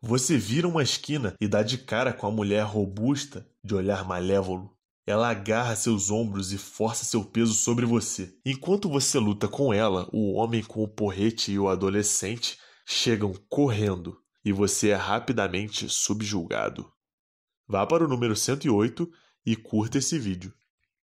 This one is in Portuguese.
Você vira uma esquina e dá de cara com a mulher robusta, de olhar malévolo. Ela agarra seus ombros e força seu peso sobre você. Enquanto você luta com ela, o homem com o porrete e o adolescente chegam correndo e você é rapidamente subjulgado. Vá para o número 108 e curta esse vídeo.